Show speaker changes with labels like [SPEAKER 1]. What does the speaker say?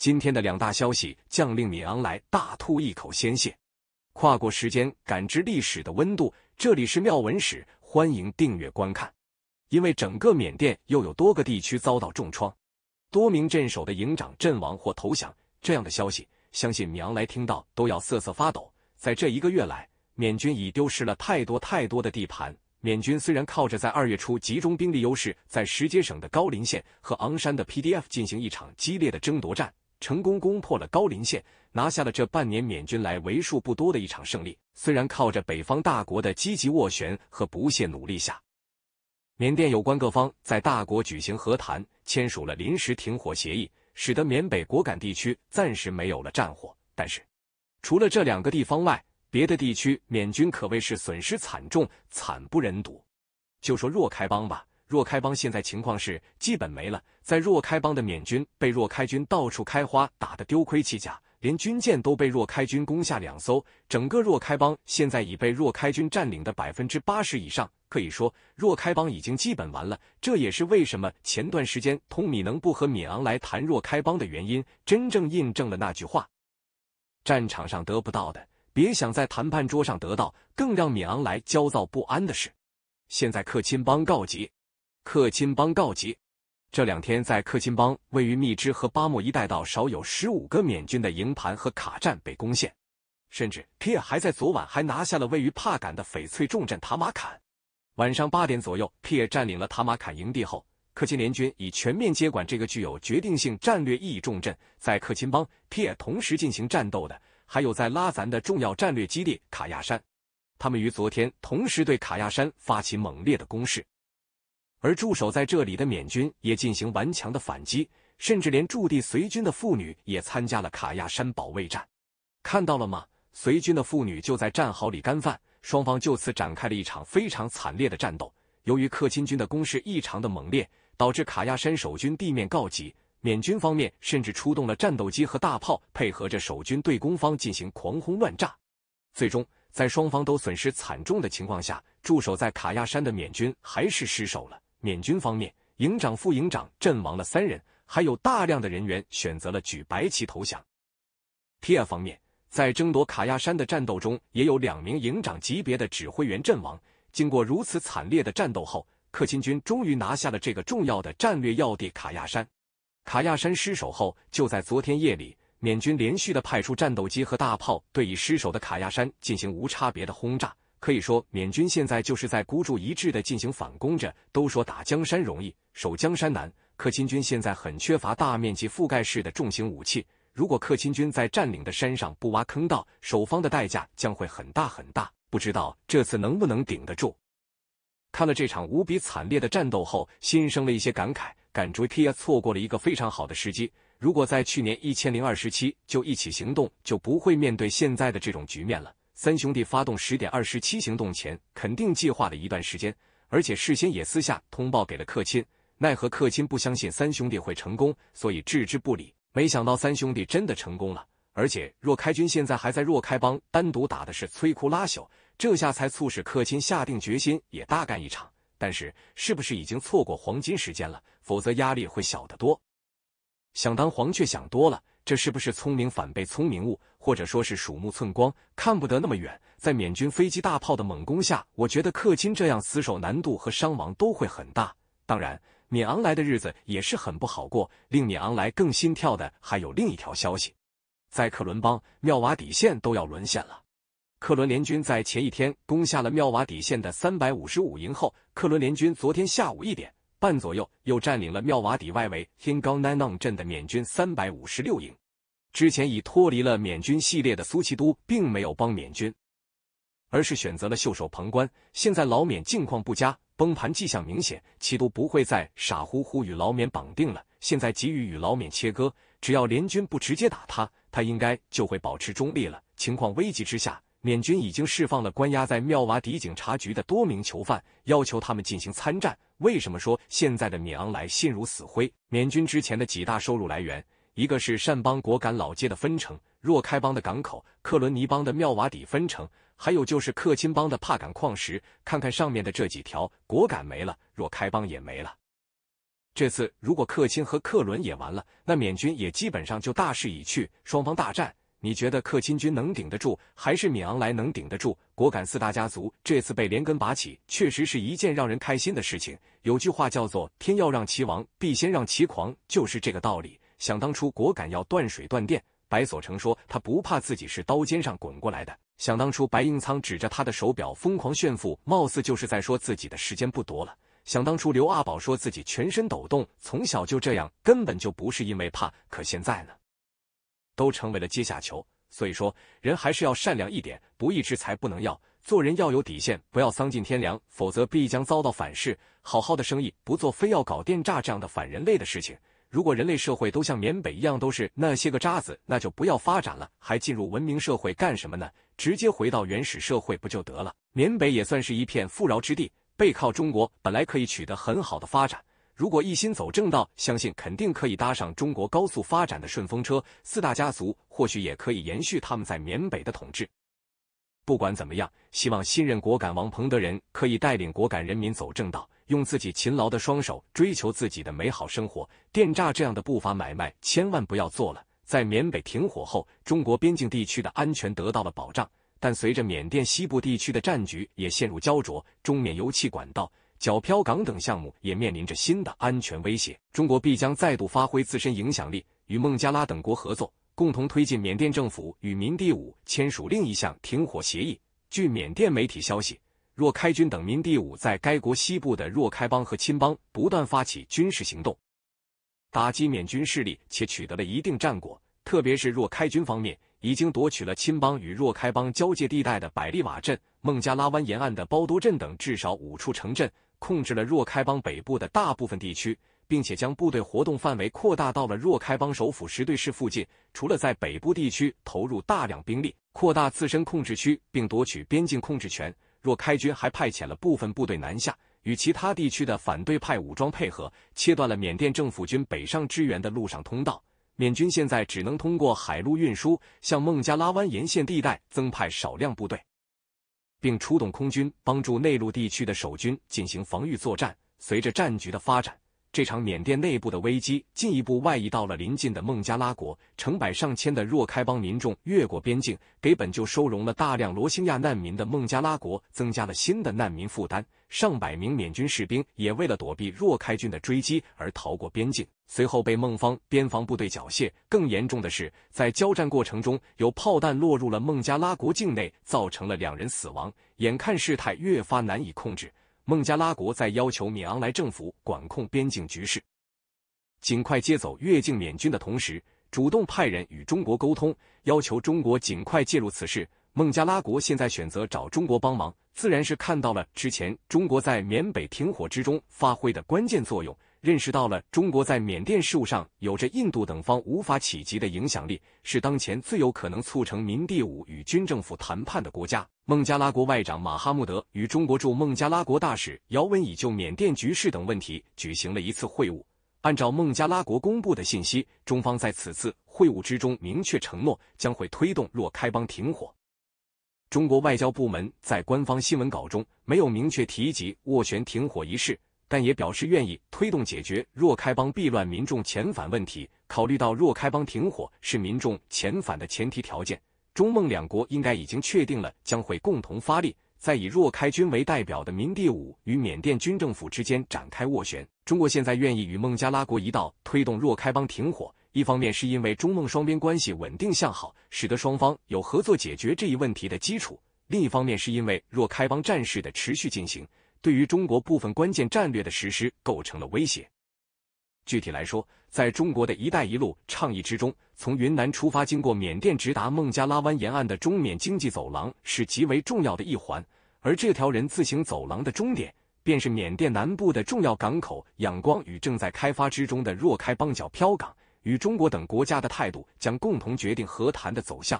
[SPEAKER 1] 今天的两大消息将令敏昂来大吐一口鲜血。跨过时间，感知历史的温度。这里是妙文史，欢迎订阅观看。因为整个缅甸又有多个地区遭到重创，多名镇守的营长阵亡或投降。这样的消息，相信敏昂来听到都要瑟瑟发抖。在这一个月来，缅军已丢失了太多太多的地盘。缅军虽然靠着在二月初集中兵力优势，在石阶省的高林县和昂山的 PDF 进行一场激烈的争夺战。成功攻破了高林县，拿下了这半年缅军来为数不多的一场胜利。虽然靠着北方大国的积极斡旋和不懈努力下，缅甸有关各方在大国举行和谈，签署了临时停火协议，使得缅北果敢地区暂时没有了战火。但是，除了这两个地方外，别的地区缅军可谓是损失惨重，惨不忍睹。就说若开邦吧。若开邦现在情况是基本没了，在若开邦的缅军被若开军到处开花打得丢盔弃甲，连军舰都被若开军攻下两艘，整个若开邦现在已被若开军占领的百分之八十以上，可以说若开邦已经基本完了。这也是为什么前段时间通米能不和米昂来谈若开邦的原因，真正印证了那句话：战场上得不到的，别想在谈判桌上得到。更让米昂来焦躁不安的是，现在克钦邦告急。克钦邦告急！这两天，在克钦邦位于密支和巴莫一带，到少有十五个缅军的营盘和卡站被攻陷，甚至 p 尔还在昨晚还拿下了位于帕敢的翡翠重镇塔马坎。晚上八点左右 p 尔占领了塔马坎营地后，克钦联军已全面接管这个具有决定性战略意义重镇。在克钦邦 p 尔同时进行战斗的还有在拉咱的重要战略基地卡亚山，他们于昨天同时对卡亚山发起猛烈的攻势。而驻守在这里的缅军也进行顽强的反击，甚至连驻地随军的妇女也参加了卡亚山保卫战。看到了吗？随军的妇女就在战壕里干饭。双方就此展开了一场非常惨烈的战斗。由于克钦军的攻势异常的猛烈，导致卡亚山守军地面告急。缅军方面甚至出动了战斗机和大炮，配合着守军对攻方进行狂轰乱炸。最终，在双方都损失惨重的情况下，驻守在卡亚山的缅军还是失守了。缅军方面，营长、副营长阵亡了三人，还有大量的人员选择了举白旗投降。TIA 方面，在争夺卡亚山的战斗中，也有两名营长级别的指挥员阵亡。经过如此惨烈的战斗后，克钦军终于拿下了这个重要的战略要地卡亚山。卡亚山失守后，就在昨天夜里，缅军连续的派出战斗机和大炮，对已失守的卡亚山进行无差别的轰炸。可以说，缅军现在就是在孤注一掷的进行反攻着。都说打江山容易，守江山难。克钦军现在很缺乏大面积覆盖式的重型武器。如果克钦军在占领的山上不挖坑道，守方的代价将会很大很大。不知道这次能不能顶得住？看了这场无比惨烈的战斗后，心生了一些感慨，感觉 KIA 错过了一个非常好的时机。如果在去年一千零二十七就一起行动，就不会面对现在的这种局面了。三兄弟发动十点二十七行动前，肯定计划了一段时间，而且事先也私下通报给了克钦。奈何克钦不相信三兄弟会成功，所以置之不理。没想到三兄弟真的成功了，而且若开军现在还在若开帮单独打的是摧枯拉朽，这下才促使克钦下定决心也大干一场。但是是不是已经错过黄金时间了？否则压力会小得多。想当黄雀想多了。这是不是聪明反被聪明误，或者说是鼠目寸光，看不得那么远？在缅军飞机大炮的猛攻下，我觉得克钦这样死守难度和伤亡都会很大。当然，缅昂莱的日子也是很不好过。令缅昂莱更心跳的还有另一条消息：在克伦邦，妙瓦底线都要沦陷了。克伦联军在前一天攻下了妙瓦底线的三百五十五营后，克伦联军昨天下午一点。半左右，又占领了妙瓦底外围天高南 g 镇的缅军三百五十六营。之前已脱离了缅军系列的苏齐都，并没有帮缅军，而是选择了袖手旁观。现在老缅境况不佳，崩盘迹象明显，其都不会再傻乎乎与老缅绑定了。现在急于与老缅切割，只要联军不直接打他，他应该就会保持中立了。情况危急之下。缅军已经释放了关押在妙瓦底警察局的多名囚犯，要求他们进行参战。为什么说现在的缅昂莱心如死灰？缅军之前的几大收入来源，一个是善邦果敢老街的分成，若开邦的港口，克伦尼邦的妙瓦底分成，还有就是克钦邦的帕敢矿石。看看上面的这几条，果敢没了，若开邦也没了。这次如果克钦和克伦也完了，那缅军也基本上就大势已去。双方大战。你觉得克钦军能顶得住，还是米昂莱能顶得住？果敢四大家族这次被连根拔起，确实是一件让人开心的事情。有句话叫做“天要让齐亡，必先让齐狂”，就是这个道理。想当初果敢要断水断电，白所成说他不怕自己是刀尖上滚过来的。想当初白英仓指着他的手表疯狂炫富，貌似就是在说自己的时间不多了。想当初刘阿宝说自己全身抖动，从小就这样，根本就不是因为怕。可现在呢？都成为了阶下囚，所以说人还是要善良一点，不义之财不能要，做人要有底线，不要丧尽天良，否则必将遭到反噬。好好的生意不做，非要搞电诈这样的反人类的事情。如果人类社会都像缅北一样，都是那些个渣子，那就不要发展了，还进入文明社会干什么呢？直接回到原始社会不就得了？缅北也算是一片富饶之地，背靠中国，本来可以取得很好的发展。如果一心走正道，相信肯定可以搭上中国高速发展的顺风车。四大家族或许也可以延续他们在缅北的统治。不管怎么样，希望新任果敢王彭德仁可以带领果敢人民走正道，用自己勤劳的双手追求自己的美好生活。电诈这样的不法买卖千万不要做了。在缅北停火后，中国边境地区的安全得到了保障，但随着缅甸西部地区的战局也陷入焦灼，中缅油气管道。皎漂港等项目也面临着新的安全威胁。中国必将再度发挥自身影响力，与孟加拉等国合作，共同推进缅甸政府与民地武签署另一项停火协议。据缅甸媒体消息，若开军等民地武在该国西部的若开邦和钦邦不断发起军事行动，打击缅军势力，且取得了一定战果。特别是若开军方面已经夺取了钦邦与若开邦交界地带的百利瓦镇、孟加拉湾沿岸的包多镇等至少五处城镇。控制了若开邦北部的大部分地区，并且将部队活动范围扩大到了若开邦首府石对市附近。除了在北部地区投入大量兵力，扩大自身控制区并夺取边境控制权，若开军还派遣了部分部队南下，与其他地区的反对派武装配合，切断了缅甸政府军北上支援的路上通道。缅军现在只能通过海陆运输，向孟加拉湾沿线地带增派少量部队。并出动空军帮助内陆地区的守军进行防御作战。随着战局的发展。这场缅甸内部的危机进一步外溢到了邻近的孟加拉国，成百上千的若开邦民众越过边境，给本就收容了大量罗兴亚难民的孟加拉国增加了新的难民负担。上百名缅军士兵也为了躲避若开军的追击而逃过边境，随后被孟方边防部队缴械。更严重的是，在交战过程中，有炮弹落入了孟加拉国境内，造成了两人死亡。眼看事态越发难以控制。孟加拉国在要求缅昂莱政府管控边境局势，尽快接走越境缅军的同时，主动派人与中国沟通，要求中国尽快介入此事。孟加拉国现在选择找中国帮忙，自然是看到了之前中国在缅北停火之中发挥的关键作用。认识到了中国在缅甸事务上有着印度等方无法企及的影响力，是当前最有可能促成民地武与军政府谈判的国家。孟加拉国外长马哈穆德与中国驻孟加拉国大使姚文已就缅甸局势等问题举行了一次会晤。按照孟加拉国公布的信息，中方在此次会晤之中明确承诺将会推动若开邦停火。中国外交部门在官方新闻稿中没有明确提及斡旋停火一事。但也表示愿意推动解决若开邦避乱民众遣返问题。考虑到若开邦停火是民众遣返的前提条件，中孟两国应该已经确定了将会共同发力，在以若开军为代表的民地武与缅甸军政府之间展开斡旋。中国现在愿意与孟加拉国一道推动若开邦停火，一方面是因为中孟双边关系稳定向好，使得双方有合作解决这一问题的基础；另一方面是因为若开邦战事的持续进行。对于中国部分关键战略的实施构成了威胁。具体来说，在中国的一带一路倡议之中，从云南出发，经过缅甸，直达孟加拉湾沿岸的中缅经济走廊是极为重要的一环。而这条人字形走廊的终点，便是缅甸南部的重要港口仰光与正在开发之中的若开邦角飘港。与中国等国家的态度，将共同决定和谈的走向。